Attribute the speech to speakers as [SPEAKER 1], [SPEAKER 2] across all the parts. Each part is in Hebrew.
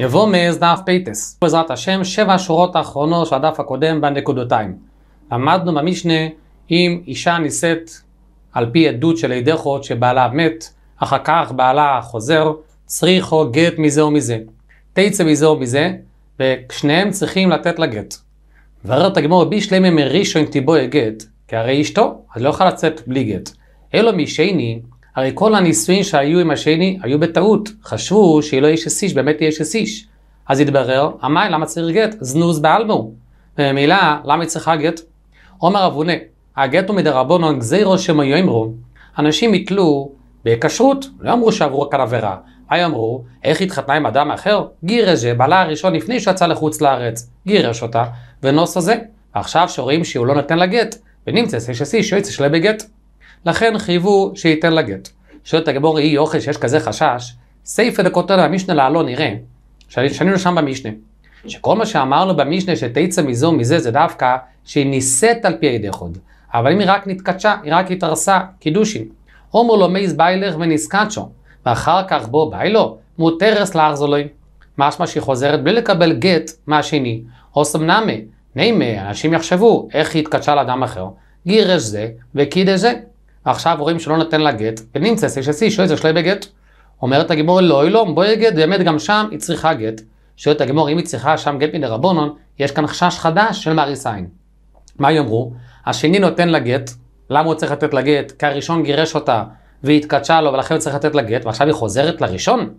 [SPEAKER 1] יבוא מעז דף פייטס. בעזרת השם, שבע השורות האחרונות של הדף הקודם בנקודותיים. למדנו במשנה אם אישה נישאת על פי עדות של עדי חוד שבעלה מת, אחר כך בעלה חוזר, צריכו גט מזה או מזה. תצא מזה או מזה, ושניהם צריכים לתת לה גט. ואומרת הגמור בי שלמה מרישו אם תיבוי גט, כי הרי אשתו, אז לא יכול לצאת בלי גט. אלו משני, הרי כל הניסויים שהיו עם השני היו בטעות, חשבו שהיא לא אשת איש, באמת היא אשת איש. אז התברר, אמי למה צריך גט? זנוז בעלמו. וממילא, למה היא צריכה גט? עומר אבונה, הגט הוא מדרבנו גזירו שמו יאמרו. אנשים יתלו בכשרות, לא אמרו שעברו כאן עבירה. מה יאמרו? איך התחתנה עם אדם אחר? גירז'ה, בעלה הראשון לפני שיצא לחוץ לארץ. גירש אותה, ונוס הזה. עכשיו שרואים שהוא לא נותן לה גט, ונמצא אשת ששי שיועץ שלה בגט. לכן חייבו שייתן לה גט. שואלת הגמור אי אוכל שיש כזה חשש, סייפה דקותא המשנה לעלו נראה, שאני, שאני שם במשנה, שכל מה שאמרנו במשנה שתצא מזו מזה זה דווקא שהיא נישאת על פי הידי חוד, אבל אם היא רק נתקדשה, היא רק התארסה, קידושין. עומר לו מייז ביילך ונסקדשו, ואחר כך בו ביילו, מותרס לארזולוי. משמע שהיא חוזרת בלי לקבל גט מהשני, אוסם נאמה, נאמה, אנשים יחשבו איך היא התקדשה לאדם אחר, גירש זה וקידש זה. עכשיו רואים שלא נותן לה גט, ונמצא סי שסי, שואל את זה שלא יהיה בגט. אומרת הגימור לא, היא לא, בואי גט, באמת גם שם היא צריכה גט. שואלת הגימור אם היא צריכה שם גט מדי רבונון, יש כאן חשש חדש של מאריס עין. מה יאמרו? השני נותן לה גט, למה הוא צריך לתת לה גט? כי הראשון גירש אותה והיא התקדשה לו ולכן הוא צריך לתת לה גט, ועכשיו היא חוזרת לראשון?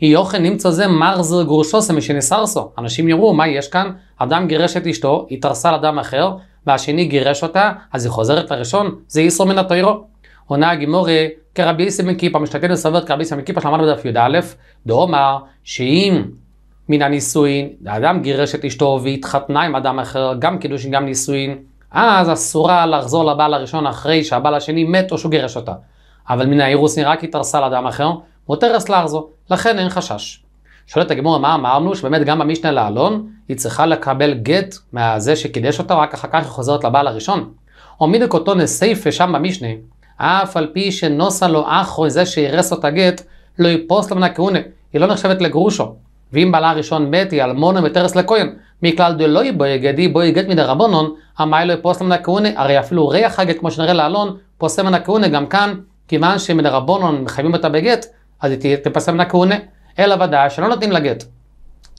[SPEAKER 1] היא אוכל נמצא זה מרזר גורסוסה משנסרסו. אנשים יאמרו, מה יש כאן? אדם גירש את אשתו, התארסה לאדם אחר, והשני גירש אותה, אז היא חוזרת לראשון, זה איסור מן הטוירו. עונה הגימורי, כרבי איסם מקיפה, משתדל לסבר כרבי איסם מקיפה שלמדנו בדף י"א, דאמר שאם מן הנישואין, האדם גירש את אשתו והתחתנה עם אדם אחר, גם קידושין, גם נישואין, אז אסורה לחזור לבעל הראשון אחרי שהבעל השני מת או שהוא גירש אותה. אבל מן האירוסין רק התארסה לאדם אחר, מותרס לחזור, לכן אין חשש. שואלת הגמורה מה אמרנו, שבאמת גם במשנה לאלון, היא צריכה לקבל גט מהזה שקידש אותה, רק אחר כך היא חוזרת לבעל הראשון. עומד אותו נסייפה שם במשנה, אף על פי שנוסה לו אחו זה שהרס אותה גט, לא יפוס למנה כהונה, היא לא נחשבת לגרושו. ואם בעלה הראשון מת, היא אלמונה ותרס לכהן. מכלל דלא יבואי גדי, בואי גט מדי רבונון, המאי לא יפוס למנה כהונה, הרי אפילו ריח הגט, כמו שנראה לאלון, פוסם מנה כהונה גם כאן, כיוון שמדי רבונון מחייבים אותה בגט, אז היא תפסם מנה כהונה. אלא ודאי שלא נותנים לה גט.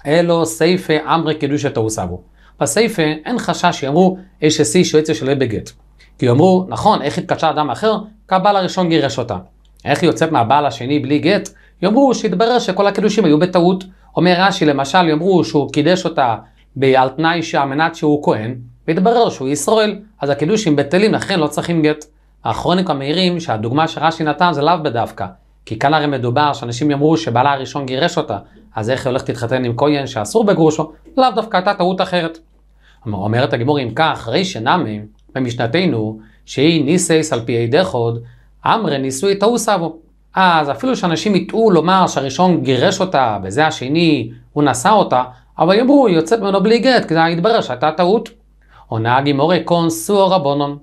[SPEAKER 1] אלו סייפה אמרי קידושא תאוסבו. בסייפה אין חשש שיאמרו אש אסי שיועציה שלא יהיה בגט. כי יאמרו, נכון, איך התקדשה אדם אחר? כי הבעל הראשון גירש אותה. איך היא יוצאת מהבעל השני בלי גט? יאמרו שהתברר שכל הקידושים היו בטעות. אומר רש"י למשל, יאמרו שהוא קידש אותה על תנאי שעל מנת שהוא כהן, והתברר שהוא ישראל, אז הקידושים בטלים לכן לא צריכים גט. האחרונים מעירים שהדוגמה שרש"י נתן זה לאו בדווקא, כי כאן הרי מדובר שאנשים יאמרו שבעלה הראשון גירש אותה, אז איך היא הולכת להתחתן עם כהן שאסור בגרושו? לאו דווקא הייתה טעות אחרת. אומרת הגימור, אם כך, רי שנמי, במשנתנו, שהיא ניסייס על פי עדי חוד, אמרי ניסוי טעו סבו. אז אפילו שאנשים יטעו לומר שהראשון גירש אותה, וזה השני הוא נשא אותה, אבל יאמרו, היא יוצאת ממנו בלי גט, כי זה התברר שהייתה טעות. עונה הגימורי קונסו רבונון.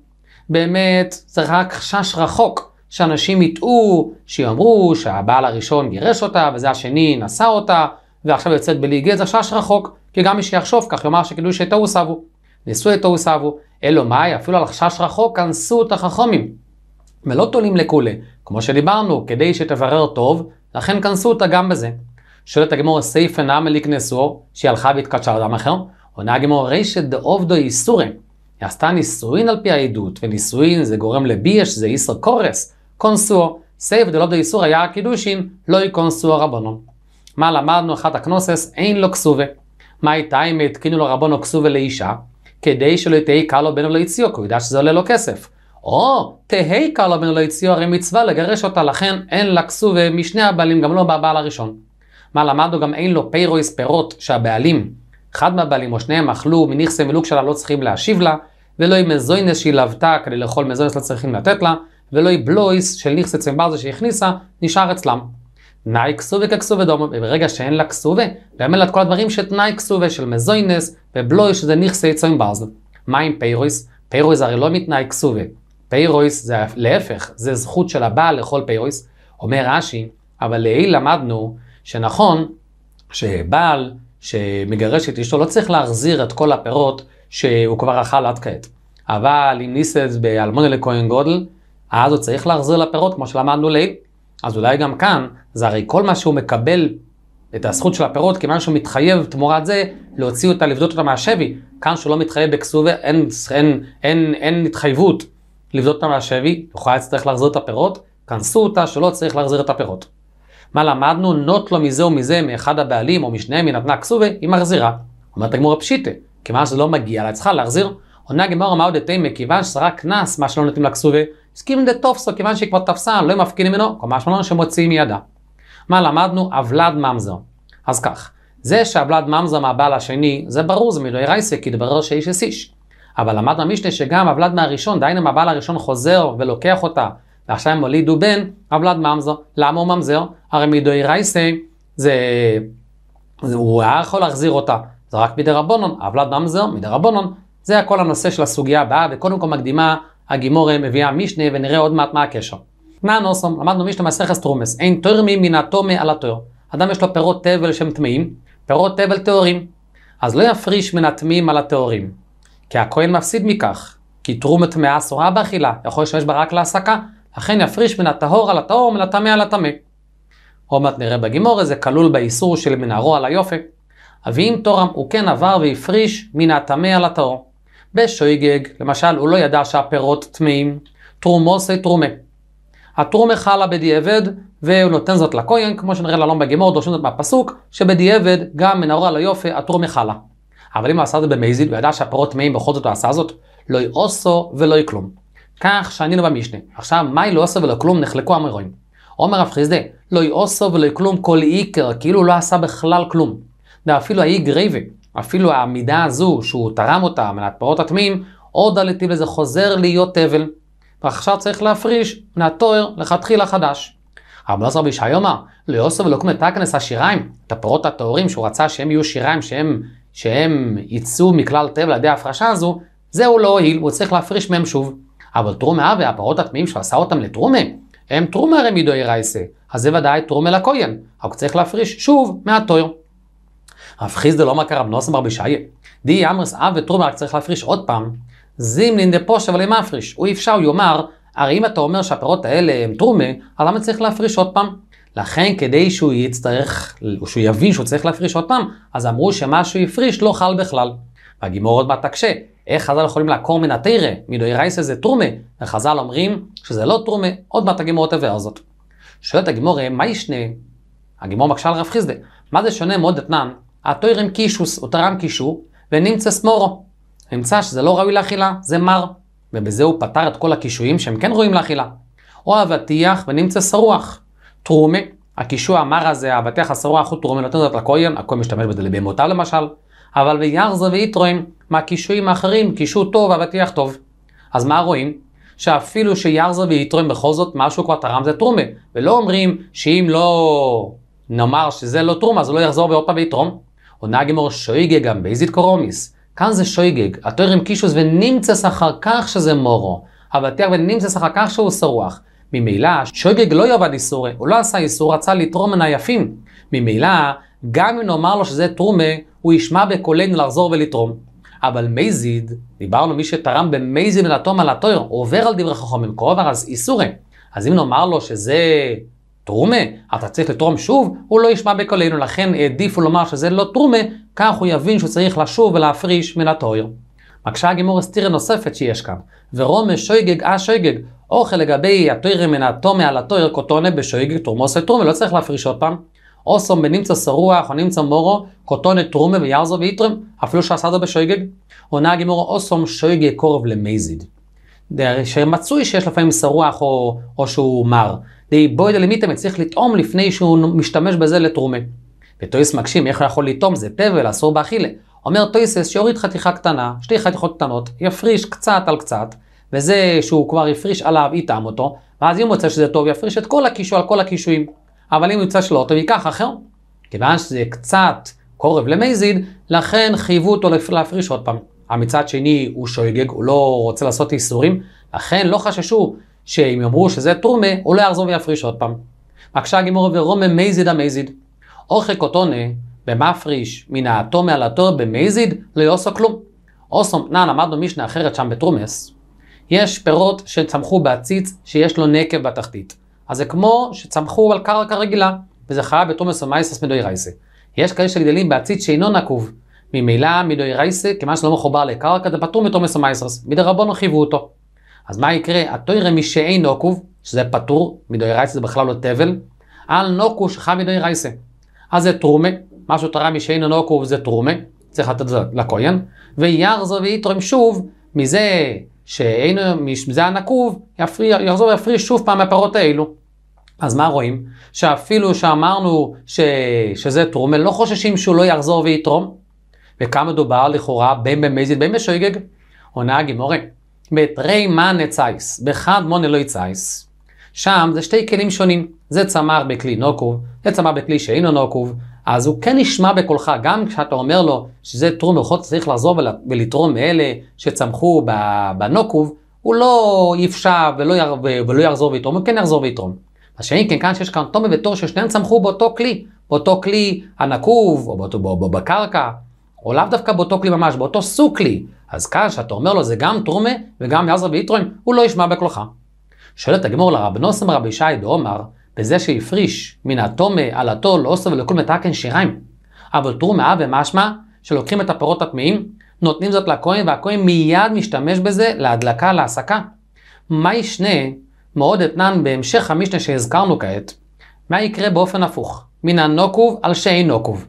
[SPEAKER 1] באמת, זה רק חשש רחוק. שאנשים יטעו, שיאמרו שהבעל הראשון גירש אותה, וזה השני נשא אותה, ועכשיו יוצאת בלי גט, זה חשש רחוק, כי גם מי שיחשוב כך יאמר שקידוש את תוהו סבו, נשאו את תוהו סבו, אלו מאי, אפילו על חשש רחוק כנסו את החכמים. ולא תולים לכולי, כמו שדיברנו, כדי שתברר טוב, לכן כנסו אותה גם בזה. שואלת הגמור סייפה נאמה לקנסור, שהיא הלכה והתקדשה אדם אחר, עונה הגמור רישת דעובדו איסורי. היא עשתה נישואין על פי העדות, ונישואין זה גורם לבי יש, זה איסר קורס, קונסואו. סייב דלא דאיסור היה הקידושין, לא יקונסואו רבנון. מה למדנו אחת הכנוסס? אין לו כסובה. מה הייתה אם התקינו לו רבונו כסובה לאישה? כדי שלא תהי קלו בנו יציאו, כי הוא ידע שזה עולה לו כסף. או, תהי קלו בנו יציאו, הרי מצווה לגרש אותה, לכן אין לה כסובה משני הבעלים, גם לא בבעל הראשון. מה למדנו? גם אין לו פיירויס פירות שהבעלים, אחד מהבעלים או שניהם אכלו מנכסי מילוג שלה, לא צריכים להשיב לה, ולא עם מזוינס שהיא לבתה, כדי לאכול מזוינס לא צריכים לתת לה. ולא בלויס של נכסה צמברזה שהכניסה, נשאר אצלם. נאי כסובי ככסובי דומה, וברגע שאין לה כסובה, באמת את כל הדברים שתנאי כסובי של מזוינס ובלויס שזה נכסי צמברזה. מה עם פיירויס? פיירויס הרי לא מתנאי כסובי. פיירויס זה להפך, זה זכות של הבעל לכל פיירויס. אומר רש"י, אבל לעיל למדנו שנכון שבעל שמגרש את אשתו לא צריך להחזיר את כל הפירות שהוא כבר אכל עד כעת. אבל אם ניסס באלמונה לכהן גודל, אז הוא צריך להחזיר לפירות, כמו שלמדנו לעיל. אז אולי גם כאן, זה הרי כל מה שהוא מקבל את הזכות של הפירות, כיוון שהוא מתחייב תמורת זה להוציא אותה, לבדות אותה מהשבי. כאן שהוא לא מתחייב בכסובה, אין, אין, אין, אין התחייבות לבדות אותה מהשבי, הוא יכול להצטרך להחזיר את הפירות, כנסו אותה שלא צריך להחזיר את הפירות. מה למדנו? נוט לו מזה ומזה, מאחד הבעלים או משניהם, היא נתנה כסובה, היא מחזירה. אומרת הגמור הפשיטה, כיוון שזה לא מגיע לה, צריכה להחזיר. עונה גמור מה עוד אתם, מכיוון רק קנס, מה שלא נותנים לה כסובה, הסכים דתופסו, כיוון שהיא כבר תפסה, לא מפקיעים ממנו, כלומר שמלון שמוציאים מידה. מה למדנו? הוולד ממזר. אז כך, זה שהוולד ממזר מהבעל השני, זה ברור, זה מילואי רייסה, כי התברר שאיש אס איש. אבל למדנו המשנה שגם הוולד מהראשון, דהיינו אם הבעל הראשון חוזר ולוקח אותה, ועכשיו הם הולידו בן, הוולד ממזר. למה הוא ממזר? הרי מילואי רייסה, זה... זה... הוא היה יכול להחזיר אותה. זה רק מדי רבונון, הוולד ממזר מדי רבונון. זה הכל הנושא של הסוגיה הבאה, וקודם כל מקדימה הגימורה מביאה משנה ונראה עוד מעט מה הקשר. נא נוסום, למדנו משנה מסכס טרומס, אין תרמי מן התומה על התואר. אדם יש לו פירות תבל שהם טמאים, פירות תבל טהורים. אז לא יפריש מן הטמאים על הטהורים, כי הכהן מפסיד מכך, כי תרום טמאה אסורה באכילה, יכול לשמש בה רק להסקה, לכן יפריש מן הטהור על הטהור ומן הטמא על הטמא. עוד מעט נראה בגימורה, זה כלול באיסור של מן הרוע ליופי. אביהם תורם הוא כן עבר והפריש מן הטמא על הטהור. בשויגג, למשל, הוא לא ידע שהפירות טמאים. תרומו זה תרומה. התרומה חלה בדיעבד, והוא נותן זאת לכהן, כמו שנראה ללום בגימור, דורשים זאת מהפסוק, שבדיעבד, גם על היופי, התרומה חלה. אבל אם הוא עשה את זה במזיד, הוא ידע שהפירות טמאים, בכל זאת הוא עשה זאת, לא יאוסו ולא יכלום. כך שענינו במשנה. עכשיו, מהי לא יאוסו ולא כלום, נחלקו המרואים. עומר רב חיסדה, לא יאוסו ולא יכלום כל איקר, כאילו לא עשה בכלל כלום. ואפילו האי גרייבה, אפילו העמידה הזו שהוא תרם אותה מנת פרעות התמים, עוד הלטיב לזה חוזר להיות תבל. ועכשיו צריך להפריש מהתואר לכתחילה חדש. רבי עזרא בישעי אומר, ליוסף ולוקמא תקנס השיריים, את הפרות הטהורים שהוא רצה שהם יהיו שיריים שהם, שהם יצאו מכלל טבע על ידי ההפרשה הזו, זה הוא לא הועיל, הוא צריך להפריש מהם שוב. אבל תרומה הפרות הטמאים שעשה אותם לתרומה, הם תרומה רמידו ירייסה, אז זה ודאי תרומה לכהן, רק צריך להפריש שוב מהתואר. רב חיסדא לא אמר כרב נוסם רבי שייה. די אמרס אב אה, וטרומה, רק צריך להפריש עוד פעם. זימלין דפוש אבל מפריש. הוא אפשר, הוא יאמר, הרי אם אתה אומר שהפירות האלה הם טרומה, אז למה צריך להפריש עוד פעם? לכן כדי שהוא יצטרך, או שהוא יבין שהוא צריך להפריש עוד פעם, אז אמרו שמה שהוא הפריש לא חל בכלל. והגימור עוד מעט תקשה, איך חז"ל יכולים לעקור מן התירא, מדוי רייסא זה טרומה, וחז"ל אומרים שזה לא טרומה, עוד מעט הגימור תבהר זאת. שואלת הגימור, אה, מה ישנה? הגימור מקשה על רב חיסדה, מה זה שונה מאוד אתנן הטוירים קישוס, או טרם קישו, ונמצא סמורו. נמצא שזה לא ראוי לאכילה, זה מר. ובזה הוא פתר את כל הקישויים שהם כן ראויים לאכילה. או אבטיח ונמצא שרוח. טרומה, הקישו המר הזה, האבטיח השרוח הוא טרומה נותן זאת לכהן, הכהן משתמש בזה לבהמותיו למשל. אבל ויארזה ויתרוים, מהקישויים האחרים, קישו טוב, אבטיח טוב. אז מה רואים? שאפילו שיארזה ויתרוים בכל זאת, משהו כבר תרם זה טרומה. ולא אומרים שאם לא נאמר שזה לא טרומה, אז הוא לא יחזור ועוד פעם ויתרום. עונה גמור שויגה גם בייזית קורומיס. כאן זה שויגג, התואר עם קישוס ונמצס אחר כך שזה מורו. הבטח ונמצס אחר כך שהוא שרוח. ממילא, שויגג לא יאבד איסורי, הוא לא עשה איסור, רצה לתרום מן היפים. ממילא, גם אם נאמר לו שזה תרומה, הוא ישמע בקולנו לחזור ולתרום. אבל מייזיד, דיברנו מי שתרם במייזיד מלתום על התואר, עובר על דברי חכמים, קרוב אז איסורי. אז אם נאמר לו שזה תרומה, אתה צריך לתרום שוב? הוא לא ישמע בקולנו, לכן העדיפו לומר שזה לא תרומה, כך הוא יבין שהוא צריך לשוב ולהפריש מן התויר. מקשה הגימור הסתירה נוספת שיש כאן, ורומה שויגג אה שויגג, אוכל לגבי התוירים מן התומה על התויר קוטונה בשויגג תרומוס ותרומה, לא צריך להפריש עוד פעם. אוסום בנמצא סרוח או נמצא מורו, קוטונה תרומה ויארזו ויתרם, אפילו שעשה זאת בשויגג. עונה הגימור אוסום שויגג קורב למייזיד. שמצוי שיש לפעמים סרוח או, או שהוא מר. בוידא דלמיתם צריך לטעום לפני שהוא משתמש בזה לתרומה. וטויס מקשים, איך הוא יכול לטעום? זה תבל, אסור באכילה. אומר טויסס שיוריד חתיכה קטנה, שתי חתיכות קטנות, יפריש קצת על קצת, וזה שהוא כבר יפריש עליו, יטעם אותו, ואז אם הוא יוצא שזה טוב, יפריש את כל הקישור על כל הקישואים. אבל אם הוא יוצא שלא טוב, ייקח אחר. כיוון שזה קצת קורב למזיד, לכן חייבו אותו להפריש עוד פעם. מצד שני, הוא שויגג, הוא לא רוצה לעשות איסורים, לכן לא חששו שאם יאמרו שזה תרומה, הוא לא יחזור ויפריש עוד פעם. מקשה הגימורה ורומה מייזיד המייזיד. אורכי קוטונה במפריש מן האטום על התור במייזיד לא יעשו כלום. אוסום פנן למדנו משנה אחרת שם בתרומס. יש פירות שצמחו בעציץ שיש לו נקב בתחתית. אז זה כמו שצמחו על קרקע רגילה, וזה חייב בתרומס ומייסס מדוי רייסה. יש כאלה שגדלים בעציץ שאינו נקוב. ממילא מדוי רייסה, כיוון שלא מחובר לקרקע, זה פטור מתרומס ומייסס. מדי רבונו חייבו אותו. אז מה יקרה? התוירה משאין נוקוב, שזה פטור מדוירייסה, זה בכלל לא תבל, על נוקו שלך מדוירייסה. אז זה תרומה, מה שתראה משאין נוקוב זה תרומה, צריך לתת זה לכהן, ויארזו ויתרום שוב מזה שאין, מזה הנקוב, יחזור ויפריש שוב פעם מהפרות האלו. אז מה רואים? שאפילו שאמרנו ש... שזה תרומה, לא חוששים שהוא לא יחזור ויתרום. וכאן מדובר לכאורה בין במזיד בין בשויגג. עונה הגימורי, בתרי מן צייס, בחד מונה לא צייס, שם זה שתי כלים שונים. זה צמר בכלי נוקוב, זה צמר בכלי שאינו נוקוב, אז הוא כן נשמע בקולך, גם כשאתה אומר לו שזה תרום רוחות, צריך לעזור ולתרום מאלה שצמחו בנוקוב, הוא לא יפשע ולא, יר... ולא יחזור ויתרום, הוא כן יחזור ויתרום. מה שאם כן, כאן שיש כאן תומי ותור ששניהם צמחו באותו כלי, באותו כלי הנקוב, או, באותו, או בקרקע, או לאו דווקא באותו כלי ממש, באותו סוג כלי. אז כאן, שאתה אומר לו, זה גם תרומה וגם יעזר ויתרוים, הוא לא ישמע בקולך. שואלת הגמור לרב נוסם רבי ישי דאומר, בזה שהפריש מן התומה על התול, אוסו ולכול מתקן שיריים. אבל תרומה ומשמע, שלוקחים את הפרות הטמאים, נותנים זאת לכהן, והכהן מיד משתמש בזה להדלקה, להסקה. מה ישנה מאוד אתנן בהמשך המשנה שהזכרנו כעת? מה יקרה באופן הפוך? מן הנוקוב על שאין נוקוב.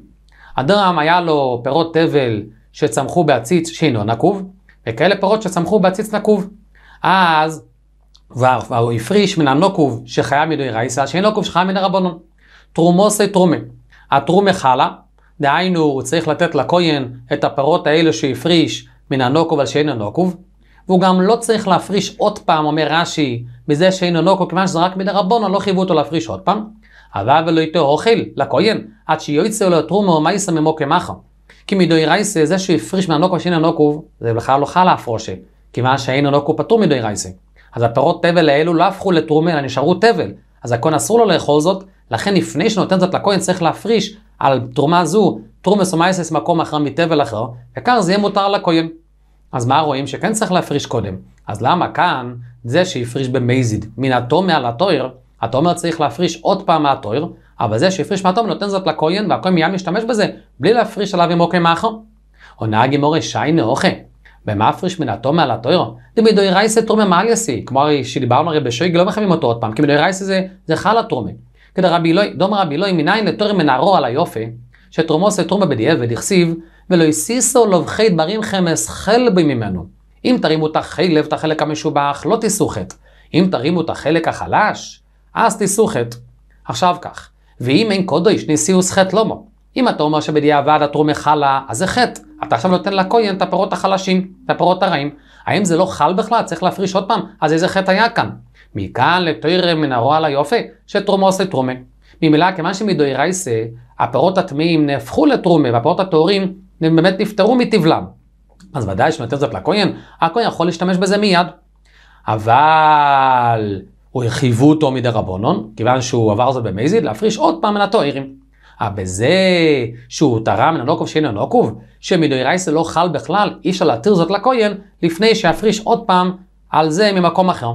[SPEAKER 1] אדם היה לו פירות תבל שצמחו בעציץ שאינו נקוב, וכאלה פירות שצמחו בעציץ נקוב. אז, והוא הפריש מן הנוקוב שחיה מדי רייסה, שאין נוקוב שחיה מן הרבנון. תרומוסי תרומה. התרומה חלה, דהיינו הוא צריך לתת לכהן את הפירות האלו שהפריש מן הנוקוב על שאינו נוקוב, והוא גם לא צריך להפריש עוד פעם, אומר רש"י, מזה שאינו נוקוב, כיוון שזה רק מן הרבנון, לא חייבו אותו להפריש עוד פעם. הבא ולא איתו אוכל לכהן, עד שיועצו לו תרומו או מייסה ממוקי מחו. כי מדוי רייסה זה שהפריש מהנוקו שאין הנוקוב, זה בכלל לא חלה הפרושה, כיוון שאין הנוקו פטור מדוי רייסה. אז הפירות תבל האלו לא הפכו לתרומה, אלא נשארו תבל. אז הכהן אסור לו לאכול זאת, לכן לפני שנותן זאת לכהן צריך להפריש על תרומה זו, תרומס או מייסס מקום אחר מתבל אחר, וכך זה יהיה מותר לכהן. אז מה רואים? שכן צריך להפריש קודם. אז למה כאן, זה שהפריש במייזיד, מן התומה על התויר, התומר צריך להפריש עוד פעם מהתויר, אבל זה שהפריש מהתומר נותן זאת לכהן, והכהן מיד משתמש בזה, בלי להפריש עליו עם אוקיי מאחו. או נהג עונה גימורי שיינה אוכל, במפריש מן התומר על התויר, דמידוי רייסה תרומה מאליאסי, כמו הרי שדיברנו הרי בשוי, לא מחייבים אותו עוד פעם, כי מידוי רייסה זה, זה חלה תרומה. רבי אלוהי, דום רבי אלוהי מניין לתויר מנערו על היופי, שתרומו עושה תרומה בדיעבד, הכסיב, ולא הסיסו לובחי דברים חמס חלבי ממנו. אם תרימו את החלב, את החלק המשובח, לא תיסו חטא. אם תרימו את החלק החלש, אז תישאו חטא. עכשיו כך, ואם אין קודש, נשיאוס חטא לומו. לא אם אתה אומר שבדיעבד התרומה חלה, אז זה חטא. אתה עכשיו נותן לכהן את הפירות החלשים, את הפירות הרעים. האם זה לא חל בכלל? צריך להפריש עוד פעם, אז איזה חטא היה כאן? מכאן לתוירא מן הרוע ליופי, שתרומו עושה תרומה. ממילא, כיוון שמדוירייסה, הפירות הטמאים נהפכו לתרומה, והפירות הטהורים באמת נפטרו מטבלם. אז ודאי שנותן זאת לכהן, הכהן יכול להשתמש בזה מיד. אבל או חייבו אותו מדי רבונון, כיוון שהוא עבר זאת במזיד, להפריש עוד פעם מנתו עירים. אה, בזה שהוא תרם מן לנוקוב שאינו נוקוב, שמדוירייסה לא חל בכלל, אי אפשר להתיר זאת לכהן, לפני שיפריש עוד פעם על זה ממקום אחר.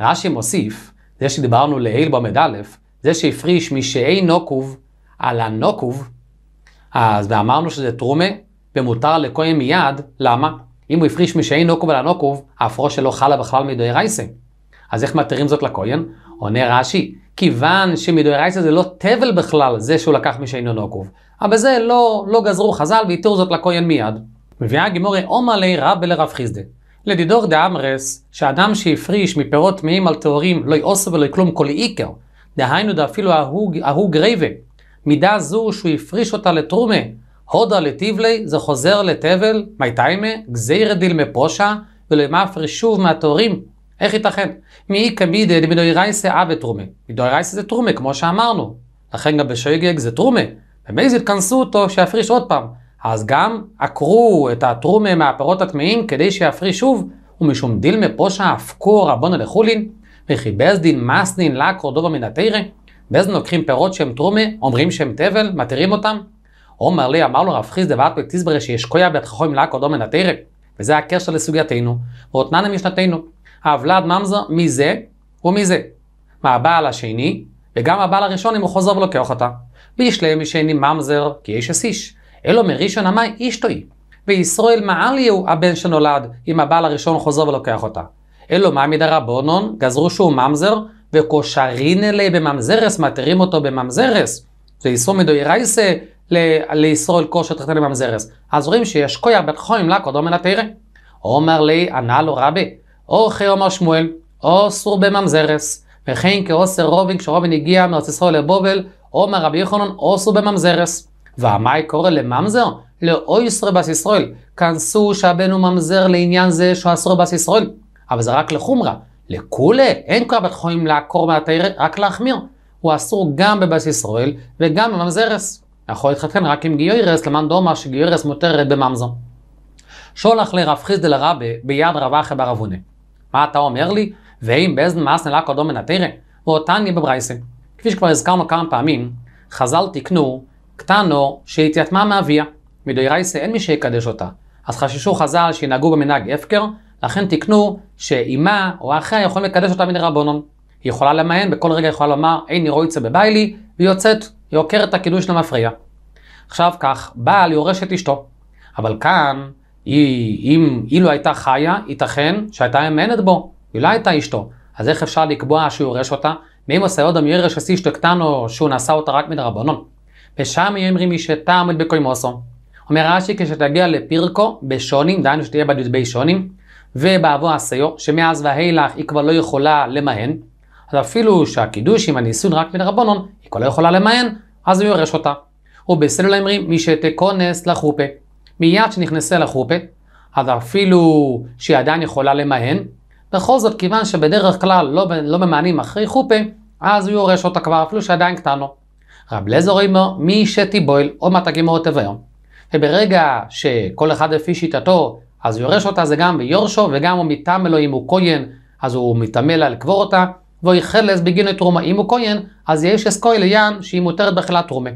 [SPEAKER 1] רש"י מוסיף, זה שדיברנו לעיל בעמד א', זה שהפריש משאי נוקוב על הנוקוב, אז אמרנו שזה טרומה, ומותר לכהן מיד, למה? אם הוא הפריש משאי נוקוב על הנוקוב, אף ראש שלא חלה בכלל מדוירייסה. אז איך מתירים זאת לכהן? עונה רש"י, כיוון שמדאורייתא זה לא תבל בכלל, זה שהוא לקח מי שאינו נוקוב. אבל זה לא, לא גזרו חז"ל והתירו זאת לכהן מיד. מביאה הגימורי אומה ליה רב לרב חיסדה. לדידור דאמרס, שאדם שהפריש מפירות טמאים על טהורים לא יאוסו ולא יכלום כל איקר, דהיינו דאפילו ההוג ההוג רייבה. מידה זו שהוא הפריש אותה לתרומה, הודה לטיבלי, זה חוזר לתבל, טיימה, גזירא דיל פושע, ולמאפר שוב מהטהורים, איך ייתכן? מאי קמידי דמדוירייסה אבי תרומה. רייסה זה תרומה, כמו שאמרנו. לכן גם בשויגג זה תרומה. ומאיזו אותו שיפריש עוד פעם. אז גם עקרו את התרומה מהפירות הטמאים כדי שיפריש שוב, ומשום דיל מפושע אבקו רבונו לחולין, וכי בזדין מסנין לה קורדובה מן התרא, בזדין לוקחים פירות שהם תרומה, אומרים שהם תבל, מתירים אותם. עומר לי אמר לו רב חיס דבעת בקטיסברי שישקויה בידך חוי מלה קורדובה מן התרא, וזה הקשר לסוגייתנו, ואותננה משנתנו. הוולד ממזר מזה ומזה. מה הבעל השני, וגם הבעל הראשון אם הוא חוזר ולוקח אותה. וישלם משני ממזר כי איש אסיש, אלו מראשון המאי אשתוי. וישראל מעליהו הבן שנולד, אם הבעל הראשון חוזר ולוקח אותה. אלו מעמיד הרבונון, גזרו שהוא ממזר, וכושרין אלי בממזרס, מתירים אותו בממזרס. זה איסור מדוי רייסה לישראל כושר תחתן בממזרס. אז רואים שיש כויה בתחום חוים לקודו מן התרא. עומר לי, ענה לו רבי, או חיומר שמואל, או סור בממזרס, וכן כאוסר רובין כשרובין הגיע מארץ ישראל לבובל, או מרבי יחונון, או סור בממזרס. ועמאי קורא לממזר? לאו ישראל בס ישראל. כנסו שהבן הוא ממזר לעניין זה שהוא שאסור בס ישראל. אבל זה רק לחומרה. לכולי אין כבר בת חולים לעקור מהתאיר, רק להחמיר. הוא אסור גם בבס ישראל וגם בממזרס. יכול להתחתן רק עם גיורס, למען דומה שגיורס מותרת בממזר. שולח לרב חיסדל רבי ביד רבחה ברבונה. מה אתה אומר לי? ואם באיזן מאסנה לה קודום מנתרא? ואותני בברייסה. כפי שכבר הזכרנו כמה פעמים, חז"ל תיקנו קטנו שהתייתמה מאביה. מדי מדוירייסה אין מי שיקדש אותה. אז חששו חז"ל שינהגו במנהג הפקר, לכן תיקנו שאימה או אחיה יכולים לקדש אותה מדי רבונון. היא יכולה למען, בכל רגע יכולה לומר, אין נירויצה בביילי, והיא יוצאת, היא עוקרת את הקידוש למפריע. עכשיו כך, בעל יורש את אשתו. אבל כאן, היא, אם, אילו הייתה חיה, ייתכן שהייתה אמנת בו, היא לא הייתה אשתו. אז איך אפשר לקבוע שהוא יורש אותה? מאם הסיודום ירש אסי או שהוא נשא אותה רק מדרבנון. ושם יאמרים שתעמד בקוימוסו. אומר רש"י, כשתגיע לפירקו בשונים, דהיינו שתהיה בת י"ב שונים, ובעבור הסיו, שמאז ואילך היא כבר לא יכולה למהן, אז אפילו שהקידוש עם הניסון רק מדרבנון, היא כבר לא יכולה למהן, אז הוא יורש אותה. ובסלולה אומרים, מי שתכונס לחופה. מיד שנכנסה לחופת, אז אפילו שהיא עדיין יכולה למהן, בכל זאת, כיוון שבדרך כלל לא, לא ממהנים אחרי חופה, אז הוא יורש אותה כבר, אפילו שעדיין קטנו. רב לזור אומר, מי שתיבויל, עוד מעט תגימור תביון. וברגע שכל אחד לפי שיטתו, אז הוא יורש אותה זה גם ביורשו, וגם הוא מטעם אלוהים הוא כהן, אז הוא מטמא לה לקבור אותה, והוא יחלס בגין תרומה אם הוא כהן, אז יש אסקוי ליאן שהיא מותרת בכלל תרומה.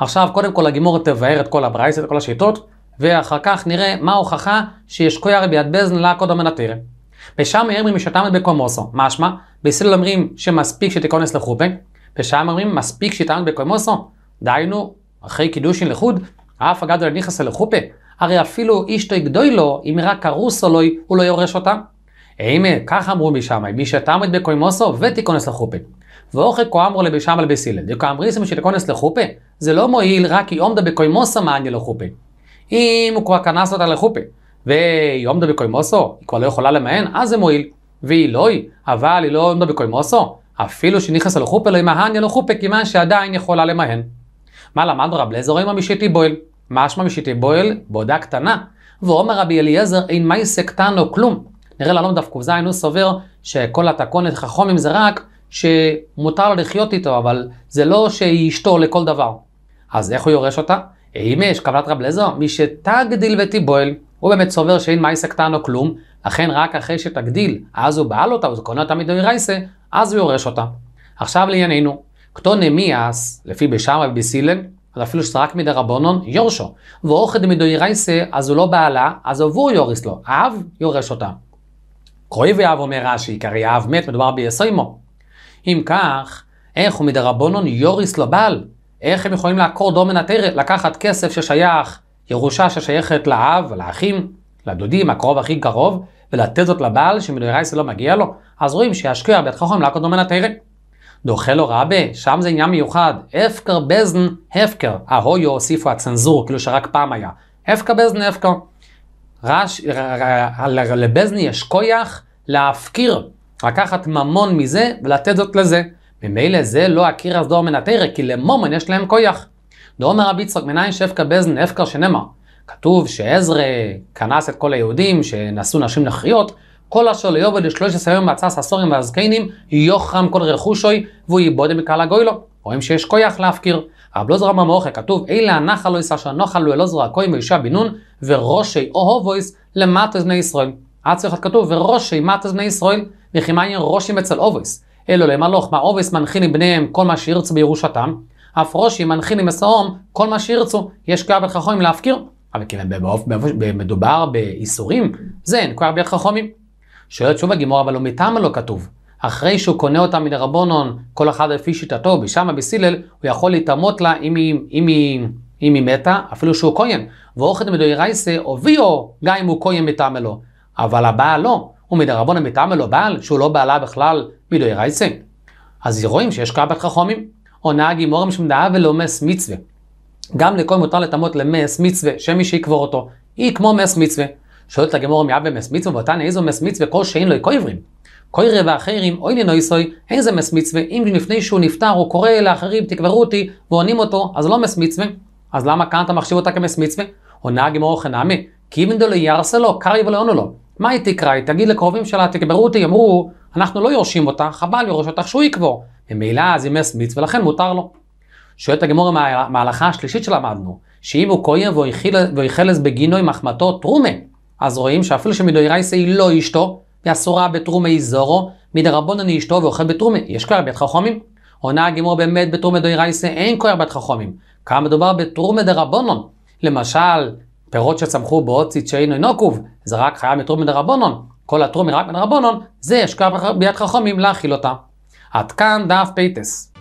[SPEAKER 1] עכשיו, קודם כל הגימור תבאר את כל הברייס, את כל השיטות, ואחר כך נראה מה ההוכחה שיש שישקויה רבי בזן לעקוד המנתירה. ושם אומרים משתמת בקומוסו, משמע, בישראל אומרים שמספיק שתיכונס לחופה, ושם אומרים מספיק שתיכונס בקומוסו, דהיינו, אחרי קידושין לחוד, אף הגדול לא נכנס לחופה, הרי אפילו אישתו יגדוי לו, אם רק הרוס או לא, הוא לא יורש אותה. אימה, כך אמרו משמאי, מי שתעמד בקוימוסו ותיכונס לחופה. ואוכל כה אמרו לבי שמאי דיוקא אמריסם שתיכונס לחופה, זה לא מועיל רק כי עומדה בקוימוסה מעניין לחופה. אם הוא כבר כנס אותה לחופה, והיא עומדה בקוימוסו, היא כבר לא יכולה למען, אז זה מועיל. והיא לא היא, אבל היא לא עומדה בקוימוסו, אפילו שנכנסה לחופה לא ימהניה לחופה, כיוון שעדיין יכולה למען. מה למד רב אליעזר עם המשיטי מה שמה משיטי בועל? בעודה קטנה. ואומר רבי אליעזר, אין סקטן או כלום. נראה לעלום דף ק"ז, הוא סובר שכל התקונת חכומים זה רק שמותר לו לחיות איתו, אבל זה לא שהיא אשתו לכל דבר. אז איך הוא יורש אותה? אם יש כוונת רב לזו, מי שתגדיל ותיבול, הוא באמת סובר שאין מייסה קטן או כלום, לכן רק אחרי שתגדיל, אז הוא בעל אותה, הוא קונה אותה מדוי רייסה, אז הוא יורש אותה. עכשיו לענייננו, כתו נמיאס, לפי בשמה ובסילן, אז אפילו שזה רק מדי רבונון, יורשו. ואוכד רייסה, אז הוא לא בעלה, אז עבור יוריס לו, האב יורש אותה. קרוי ואב אומר רש"י, כי האב מת, מדובר ביסוימו. אם כך, איך הוא מדרבנון יוריס לו בעל? איך הם יכולים לעקור דומן דומנטרת, לקחת כסף ששייך, ירושה ששייכת לאב, לאחים, לדודים, הקרוב הכי קרוב, ולתת זאת לבעל שמדוירייס לא מגיע לו? אז רואים שישקיע בית חכם לעקור דומן דומנטרת. דוחה לו רבה, שם זה עניין מיוחד. הפקר בזן, הפקר. ההויו הוסיפו הצנזור, כאילו שרק פעם היה. הפקר בזן, הפקר. רש, ר, ר, ר, ר, לבזני יש כוח להפקיר, לקחת ממון מזה ולתת זאת לזה. ממילא זה לא הכיר אז דור מנתרא, כי למומן יש להם כויח. דאומר רבי יצחק מנין שפקא בזן נפקר שנאמר, כתוב שעזרא כנס את כל היהודים שנשאו נשים נכריות, כל אשר ליובד לשלוש עשרה יום מצס הסורים והזקנים, יוחרם כל רכושוי, והוא יבודם בקהל הגוילו. רואים שיש כויח להפקיר. רב לוזר אמר מאוכל, כתוב, אלה הנחל לא ישא שנוחל הוא אלעזר הכהן ויהושע בן נון, וראשי אוהבויס למטה בני ישראל. עד צריך להיות כתוב, וראשי מטה בני ישראל, וכי מעניין ראשים אצל אובויס. אלו למלוך מעובס מנחין בניהם כל מה שירצו בירושתם, אף ראשי מנחין למסעום כל מה שירצו, יש כוח בין חכמים להפקיר, אבל כיוון מדובר באיסורים, זה אין כוח בין חכמים. שואלת שוב הגימור, אבל הוא מטעם לא כתוב. אחרי שהוא קונה אותה מן מלרבונון, כל אחד לפי שיטתו, בשמה בסילל, הוא יכול להתאמות לה אם היא, אם היא, אם היא מתה, אפילו שהוא כהן. ואוכד מדוירייסה הוביאו, גם אם הוא כהן מטעם אלו. אבל הבעל לא. ומדרבנן מטעמה לו בעל, שהוא לא בעלה בכלל מדאורייסא. אז רואים שיש קאבת חכומים, או נהג עם אורם שמדעה ולומס מצווה. גם לכל מותר לטמות למס מצווה, שמי שיקבור אותו, היא כמו מס מצווה. שואלת הגמור מיאבה במס מצווה, ואותן איזו מס מצווה כל שאין לו כל עברים. קוירי ואחרים, אוי נינו סוי, אין זה מס מצווה, אם לפני שהוא נפטר הוא קורא לאחרים, תקברו אותי, ועונים אותו, אז לא מס מצווה. אז למה כאן אתה מחשיב אותה כמס מצווה? עונה הגמור חנמי, כי אם דולי יארסה לו, קרעי ולאונו יונו לו. מה היא תקראי? תגיד לקרובים שלה, תקברו אותי, אמרו, אנחנו לא יורשים אותה, חבל יורש אותך שהוא יקבור. ממילא אז היא מסמיץ ולכן מותר לו. שואלת הגמור מההלכה השלישית שלמדנו, שאם הוא כהן ויחלס בגינו עם אחמתו טרומה, אז רואים שאפילו שמדוירייסה היא לא אשתו, היא אסורה בתרומי זורו, אני אשתו ואוכל בתרומי. יש כוח בית חכומים? עונה הגמור באמת בתרומי דוירייסה אין כוח בית חכומים. כאן מדובר בתרומי דרבונון. למשל, פירות שצמחו באוצית שאינו נוקוב, זה רק חיה מתרום מן הרבונון. כל התרום רק מן הרבונון, זה ישקע ביד חכמים להאכיל אותה. עד כאן דף פייטס.